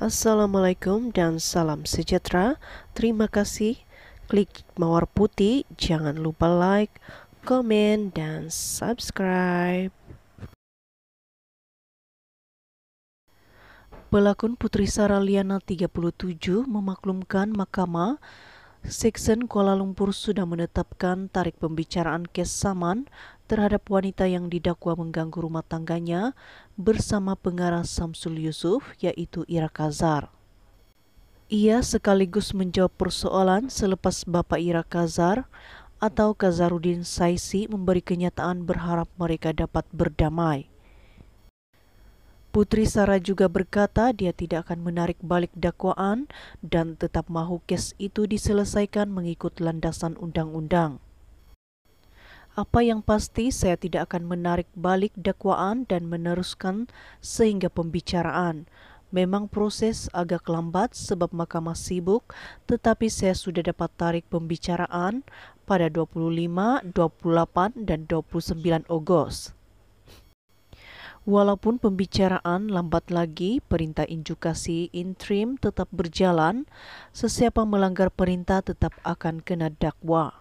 Assalamualaikum dan salam sejahtera. Terima kasih. Klik mawar putih. Jangan lupa like, komen, dan subscribe. Pelakon Putri Sara Liana 37 memaklumkan mahkamah Seksen Kuala Lumpur sudah menetapkan tarik pembicaraan kes Saman terhadap wanita yang didakwa mengganggu rumah tangganya bersama pengarah Samsul Yusuf yaitu Ira Kazar. Ia sekaligus menjawab persoalan selepas Bapak Ira Kazar atau Kazarudin Saisi memberi kenyataan berharap mereka dapat berdamai. Putri Sarah juga berkata dia tidak akan menarik balik dakwaan dan tetap mahu kes itu diselesaikan mengikut landasan undang-undang. Apa yang pasti saya tidak akan menarik balik dakwaan dan meneruskan sehingga pembicaraan. Memang proses agak lambat sebab mahkamah sibuk, tetapi saya sudah dapat tarik pembicaraan pada 25, 28, dan 29 Agustus. Walaupun pembicaraan lambat lagi, perintah injukasi interim tetap berjalan. Sesiapa melanggar perintah tetap akan kena dakwa.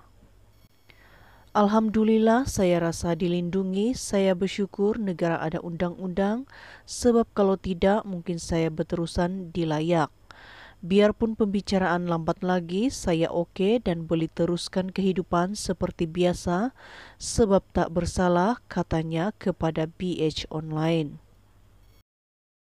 Alhamdulillah saya rasa dilindungi, saya bersyukur negara ada undang-undang, sebab kalau tidak mungkin saya berterusan dilayak. Biarpun pembicaraan lambat lagi, saya oke okay dan boleh teruskan kehidupan seperti biasa, sebab tak bersalah katanya kepada BH Online.